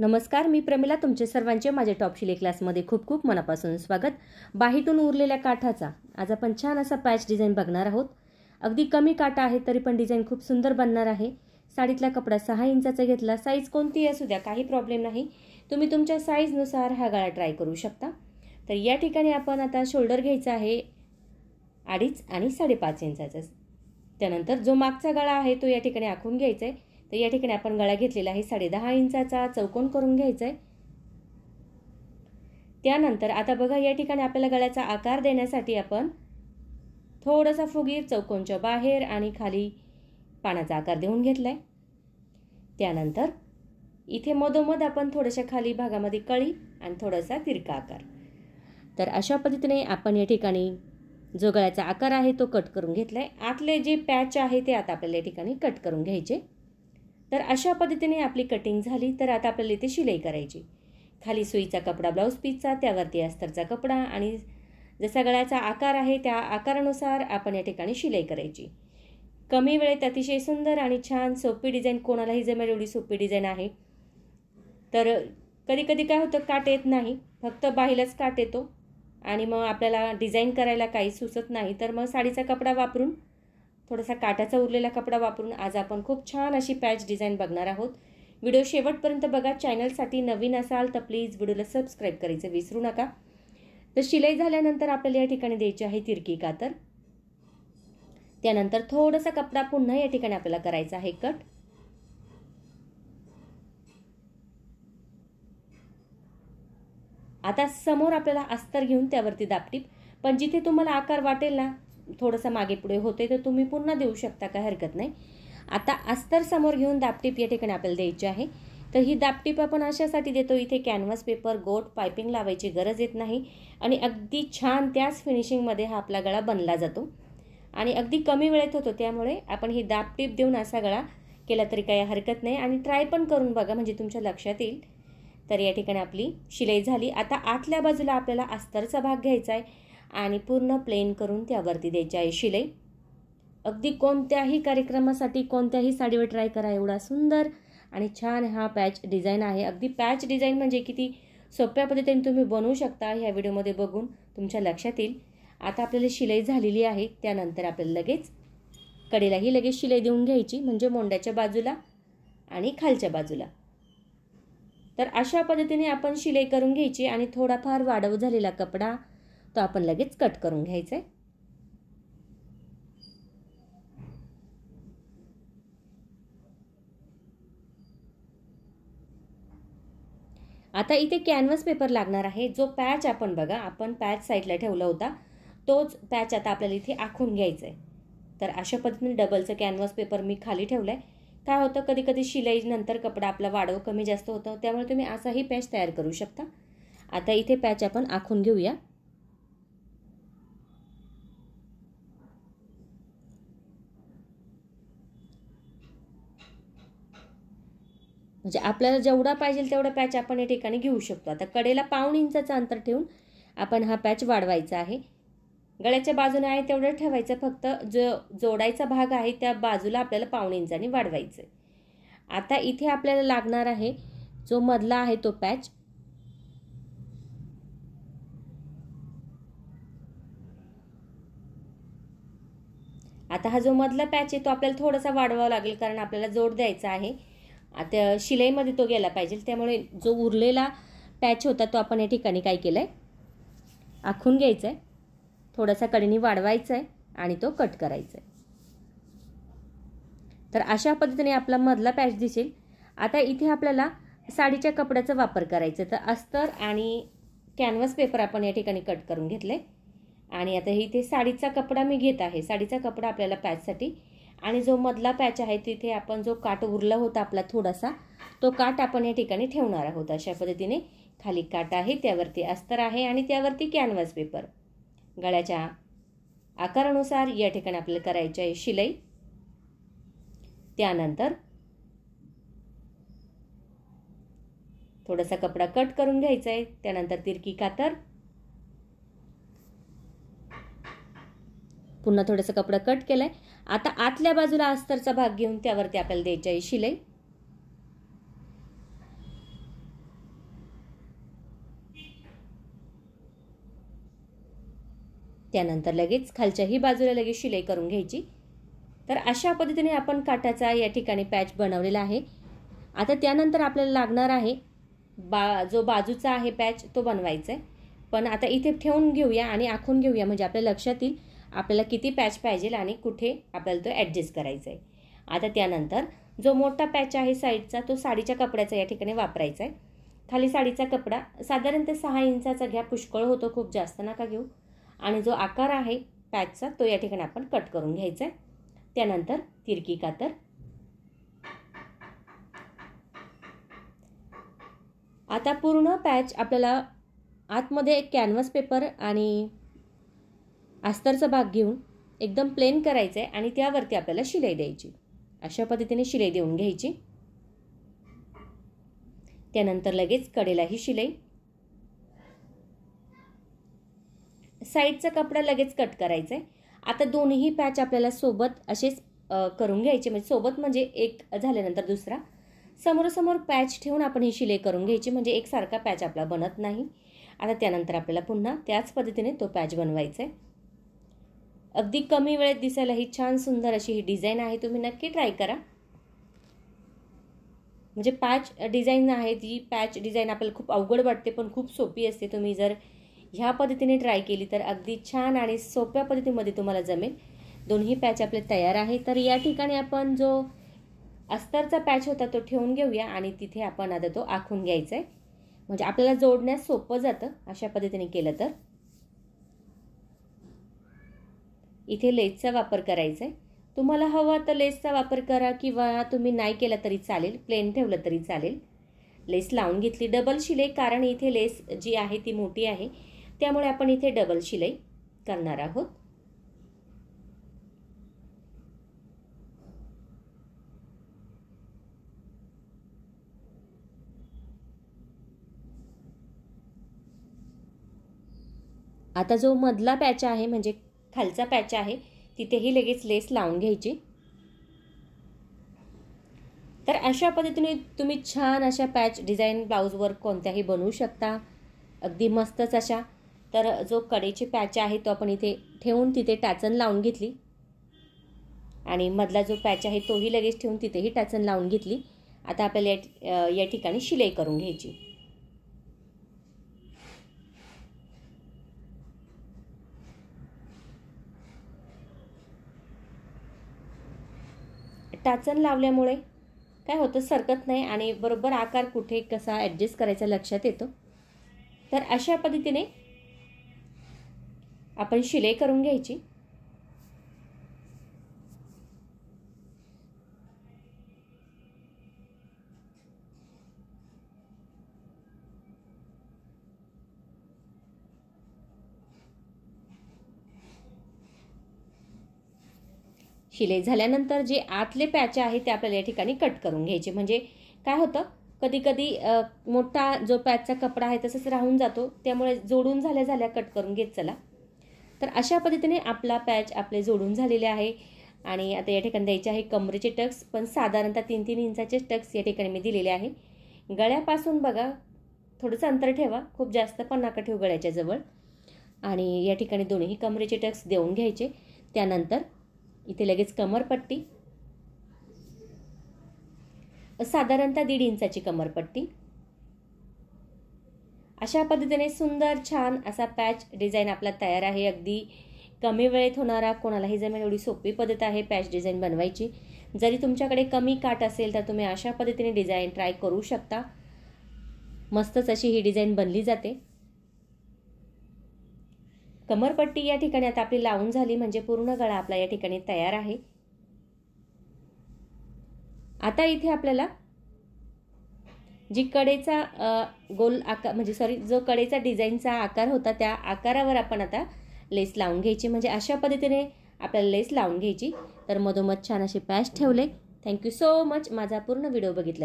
नमस्कार मी प्रमिला तुमचे सर्वांचे माझ्या टॉप शिले क्लासमध्ये खूप खूप मनापासून स्वागत बाहीतून उरलेल्या काठाचा आज आपण छान असा पॅच डिझाईन बघणार आहोत अगदी कमी काटा आहे तरी पण डिझाईन खूप सुंदर बनणार आहे साडीतला कपडा सहा इंचाचा घेतला साईज कोणतीही असू द्या काही प्रॉब्लेम नाही तुम्ही तुमच्या साईजनुसार हा गळा ट्राय करू शकता तर या ठिकाणी आपण आता शोल्डर घ्यायचा आहे अडीच आणि साडेपाच इंचाचा त्यानंतर जो मागचा गळा आहे तो या ठिकाणी आखून घ्यायचा आहे तर या ठिकाणी आपण गळा घेतलेला आहे साडे दहा इंचाचा चौकोन करून घ्यायचा आहे त्यानंतर आता बघा या ठिकाणी आपल्याला गळ्याचा आकार देण्यासाठी आपण थोडासा फुगीर चौकोनच्या बाहेर आणि खाली पानाचा आकार देऊन घेतला आहे त्यानंतर इथे मधोमध आपण थोड्याशा खाली भागामध्ये कळी आणि थोडासा तिरका आकार तर अशा पद्धतीने आपण या ठिकाणी जो गळ्याचा आकार आहे तो कट करून घेतला आहे आतले जे पॅच आहे ते आता आपल्याला या ठिकाणी कट करून घ्यायचे तर अशा पद्धतीने आपली कटिंग झाली तर आता आपल्याला इथे शिलाई करायची खाली सुईचा कपडा ब्लाऊज पीसचा त्यावरती अस्तरचा कपडा आणि जसा गळ्याचा आकार आहे त्या आकारानुसार आपण या ठिकाणी शिलाई करायची कमी वेळेत अतिशय सुंदर आणि छान सोपी डिझाईन कोणालाही जमेल एवढी सोपी डिझाईन आहे तर कधी कधी काय होतं काट येत नाही फक्त बाहेरच काट येतो आणि मग आपल्याला डिझाईन करायला काही सुचत नाही तर मग साडीचा कपडा वापरून थोडासा काटाचा उरलेला कपडा वापरून आज आपण खूप छान अशी पॅच डिझाईन बघणार आहोत व्हिडिओ शेवटपर्यंत बघा चॅनलसाठी नवीन असाल तर प्लीज व्हिडिओला सबस्क्राईब करायचं विसरू नका तर शिलाई झाल्यानंतर आपल्याला या ठिकाणी द्यायची आहे तिरकी कातर त्यानंतर थोडासा कपडा पुन्हा या ठिकाणी आपल्याला करायचा आहे कट आता समोर आपल्याला अस्तर घेऊन त्यावरती दापटीप पण जिथे तुम्हाला आकार वाटेल ना थोडंसं मागे पुढे होते तर तुम्ही पुन्हा देऊ शकता काय हरकत नाही आता अस्तर समोर घेऊन दापटीप या ठिकाणी आपल्याला द्यायची आहे तर ही दापटीप आपण अशासाठी देतो इथे कॅनव्हास पेपर गोट पायपिंग लावायची गरज येत नाही आणि अगदी छान त्याच फिनिशिंगमध्ये हा आपला गळा बनला जातो आणि अगदी कमी वेळेत होतो त्यामुळे आपण ही दापटीप देऊन असा गळा केला तरी काही हरकत नाही आणि ट्राय पण करून बघा म्हणजे तुमच्या लक्षात येईल तर या ठिकाणी आपली शिलाई झाली आता आतल्या बाजूला आपल्याला अस्तरचा भाग घ्यायचा आहे आणि पूर्ण प्लेन करून त्यावरती द्यायची आहे शिलाई अगदी कोणत्याही कार्यक्रमासाठी कोणत्याही साडीवर ट्राय करा एवढा सुंदर आणि छान हा पॅच डिझाईन आहे अगदी पॅच डिझाईन म्हणजे किती सोप्या पद्धतीने तुम्ही बनवू शकता ह्या व्हिडिओमध्ये बघून तुमच्या लक्षात येईल आता आपल्याला शिलाई झालेली आहे त्यानंतर आपल्याला लगेच कडेलाही लगेच शिलाई देऊन घ्यायची म्हणजे मोंड्याच्या बाजूला आणि खालच्या बाजूला तर अशा पद्धतीने आपण शिलाई करून घ्यायची आणि थोडाफार वाढव झालेला कपडा तो आपण लगेच कट करून घ्यायचा आहे आता इथे कॅनव्हस पेपर लागणार आहे जो पॅच आपण बघा आपण पॅच साईडला ठेवला होता तोच पॅच आता आपल्याला इथे आखून घ्यायचा आहे तर अशा पद्धतीने डबलचं कॅनव्हास पेपर मी खाली ठेवलं आहे काय होतं कधी कधी शिलाईनंतर कपडा आपला वाढव कमी जास्त होतं त्यामुळे तुम्ही असाही पॅच तयार करू शकता आता इथे पॅच आपण आखून घेऊया म्हणजे आपल्याला जेवढा पाहिजे तेवढा पॅच आपण या ठिकाणी घेऊ शकतो आता कडेला पाऊण इंचाचं अंतर ठेवून आपण हा पॅच वाढवायचा आहे गळ्याच्या बाजूने आहे तेवढं ठेवायचं फक्त जो जोडायचा भाग आहे त्या बाजूला आपल्याला पाऊण इंचाने वाढवायचं आहे आता इथे आपल्याला लागणार आहे जो मधला आहे तो पॅच आता हा जो मधला पॅच आहे तो आपल्याला थोडासा वाढवावा लागेल कारण आपल्याला जोड द्यायचा आहे आता शिलाईमध्ये तो गेला पाहिजे त्यामुळे जो उरलेला पॅच होता तो आपण या ठिकाणी काय केलं आहे आखून घ्यायचा आहे थोडासा कडीनी वाढवायचा आहे आणि तो कट करायचा आहे तर अशा पद्धतीने आपला मधला पॅच दिसेल आता इथे आपल्याला साडीच्या कपड्याचा वापर करायचा तर अस्तर आणि कॅनव्हस पेपर आपण या ठिकाणी कट करून घेतले आहे आणि आता इथे साडीचा कपडा मी घेत आहे साडीचा कपडा आपल्याला पॅचसाठी आणि जो मधला पॅच आहे तिथे आपण जो काट उरला होता आपला थोडासा तो काट आपण या ठिकाणी ठेवणार आहोत अशा पद्धतीने खाली काट आहे त्यावरती अस्तर आहे आणि त्यावरती कॅनव्हास पेपर गळ्याच्या आकारानुसार या ठिकाणी आपल्याला करायची आहे शिलाई त्यानंतर थोडासा कपडा कट करून घ्यायचा आहे त्यानंतर तिरकी कातर पुन्हा थोडंसं कपडं कट केलं आहे आता आतल्या बाजूला अस्तरचा भाग घेऊन त्यावरती आपल्याला द्यायची आहे शिलाई त्यानंतर लगेच खालच्याही बाजूला लगेच शिलाई करून घ्यायची तर अशा पद्धतीने आपण काटाचा या ठिकाणी पॅच बनवलेला आहे आता त्यानंतर आपल्याला लागणार आहे बा जो बाजूचा आहे पॅच तो बनवायचा आहे पण आता इथे ठेवून घेऊया आणि आखून घेऊया म्हणजे आपल्या लक्षात येईल आपल्याला किती पॅच पाहिजे आणि कुठे आपल्याला तो ॲडजस्ट करायचा आहे आता त्यानंतर जो मोठा पॅच आहे साईडचा तो साडीच्या कपड्याचा या ठिकाणी वापरायचा आहे खाली साडीचा कपडा साधारणतः सहा इंचाचा घ्या पुष्कळ होतो खूप जास्त नका घेऊ आणि जो आकार आहे पॅचचा तो या ठिकाणी आपण कट करून घ्यायचा आहे त्यानंतर तिरकी कातर आता पूर्ण पॅच आपल्याला आतमध्ये एक कॅनव्हस पेपर आणि अस्तरचा भाग घेऊन एकदम प्लेन करायचं आहे आणि त्यावरती आपल्याला शिलाई द्यायची अशा पद्धतीने शिलाई देऊन घ्यायची त्यानंतर लगेच कडेला ही शिलाई साईडचा कपडा लगेच कट करायचा आहे आता दोन्ही पॅच आपल्याला सोबत असेच करून घ्यायचे म्हणजे सोबत म्हणजे एक झाल्यानंतर दुसरा समोरासमोर पॅच ठेवून आपण ही शिलाई करून घ्यायची म्हणजे एकसारखा पॅच आपला बनत नाही आता त्यानंतर आपल्याला पुन्हा त्याच पद्धतीने तो पॅच बनवायचा आहे अगदी कमी वेळेत दिसायला ही छान सुंदर अशी ही डिझाईन आहे तुम्ही नक्की ट्राय करा म्हणजे पॅच डिझाईन आहे ती पॅच डिझाईन आपल्याला खूप अवघड वाटते पण खूप सोपी असते तुम्ही जर ह्या पद्धतीने ट्राय केली तर अगदी छान आणि सोप्या पद्धतीमध्ये तुम्हाला जमेल दोन्ही पॅच आपले तयार आहे तर या ठिकाणी आपण जो अस्तरचा पॅच होता तो ठेवून घेऊया आणि तिथे आपण आता तो आखून घ्यायचा आहे म्हणजे आपल्याला जोडण्यास सोपं जातं अशा पद्धतीने केलं तर इथे लेसचा वापर करायचा आहे तुम्हाला हवा तर लेसचा वापर करा किंवा तुम्ही नाही केला तरी चालेल प्लेन ठेवलं तरी चालेल लेस लावून घेतली डबल शिलाई कारण इथे लेस जी आहे ती मोठी आहे त्यामुळे आपण इथे डबल शिलाई करणार आहोत आता जो मधला पॅच आहे म्हणजे खालचा पॅच आहे तिथेही लगेच लेस लावून घ्यायची तर अशा पद्धतीने तुम्ही छान अशा पॅच डिझाईन ब्लाऊजवर कोणत्याही बनवू शकता अगदी मस्तच अशा तर जो कडेची पॅच आहे तो आपण इथे ठेवून तिथे टाचण लावून घेतली आणि मधला जो पॅच आहे तोही लगेच ठेवून तिथेही टाचण लावून घेतली आता आपल्याला या ठिकाणी शिलाई करून घ्यायची टाचण लावल्यामुळे काय होतं सरकत नाही आणि बरोबर आकार कुठे कसा ॲडजस्ट करायचा लक्षात येतो तर अशा पद्धतीने आपण शिलाई करून घ्यायची शिलाई झाल्यानंतर जे आतले पॅच आहे ते आपल्याला या ठिकाणी कट करून घ्यायचे म्हणजे काय होतं कधी कधी मोठा जो पॅचचा कपडा आहे तसंच राहून जातो त्यामुळे जोडून झाल्या झाल्या कट करून घेत चला तर अशा पद्धतीने आपला पॅच आपले जोडून झालेले आहे आणि आता या ठिकाणी द्यायचे आहे कमरेचे टक्स पण साधारणतः तीन तीन इंचाचे टक्स या ठिकाणी मी दिलेले आहे गळ्यापासून बघा थोडंसं अंतर ठेवा खूप जास्त पण नका ठेवू गळ्याच्या जवळ आणि या ठिकाणी दोन्ही कमरेचे टक्स देऊन घ्यायचे त्यानंतर इथे लगेच कमरपट्टी साधारणतः दीड इंचाची कमरपट्टी अशा पद्धतीने सुंदर छान असा पॅच डिझाईन आपला तयार आहे अगदी कमी वेळेत होणारा कोणालाही जमेल एवढी सोपी पद्धत आहे पॅच डिझाईन बनवायची जरी तुमच्याकडे कमी काट असेल तर तुम्ही अशा पद्धतीने डिझाईन ट्राय करू शकता मस्तच अशी ही डिझाईन बनली जाते कमरपट्टी या ठिकाणी आता आपली लावून झाली म्हणजे पूर्ण गळा आपला या ठिकाणी तयार आहे आता इथे आपल्याला जी कडेचा गोल आकार म्हणजे सॉरी जो कडेचा डिझाईनचा आकार होता त्या आकारावर आपण आता लेस लावून घ्यायची म्हणजे अशा पद्धतीने आपल्याला लेस लावून घ्यायची तर मधोमध छान असे पॅच ठेवले थँक्यू सो मच माझा पूर्ण व्हिडिओ बघितला